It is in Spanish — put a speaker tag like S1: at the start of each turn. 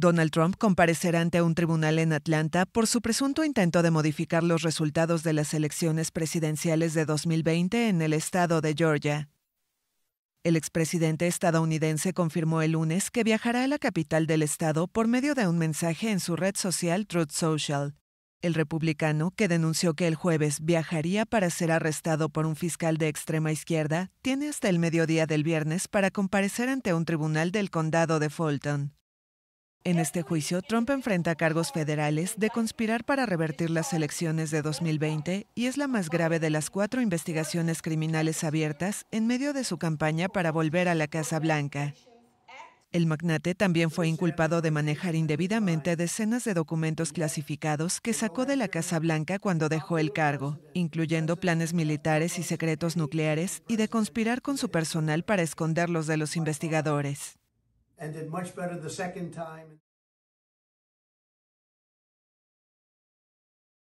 S1: Donald Trump comparecerá ante un tribunal en Atlanta por su presunto intento de modificar los resultados de las elecciones presidenciales de 2020 en el estado de Georgia. El expresidente estadounidense confirmó el lunes que viajará a la capital del estado por medio de un mensaje en su red social Truth Social. El republicano, que denunció que el jueves viajaría para ser arrestado por un fiscal de extrema izquierda, tiene hasta el mediodía del viernes para comparecer ante un tribunal del condado de Fulton. En este juicio, Trump enfrenta cargos federales de conspirar para revertir las elecciones de 2020 y es la más grave de las cuatro investigaciones criminales abiertas en medio de su campaña para volver a la Casa Blanca. El magnate también fue inculpado de manejar indebidamente decenas de documentos clasificados que sacó de la Casa Blanca cuando dejó el cargo, incluyendo planes militares y secretos nucleares, y de conspirar con su personal para esconderlos de los investigadores.
S2: and did much better the second time.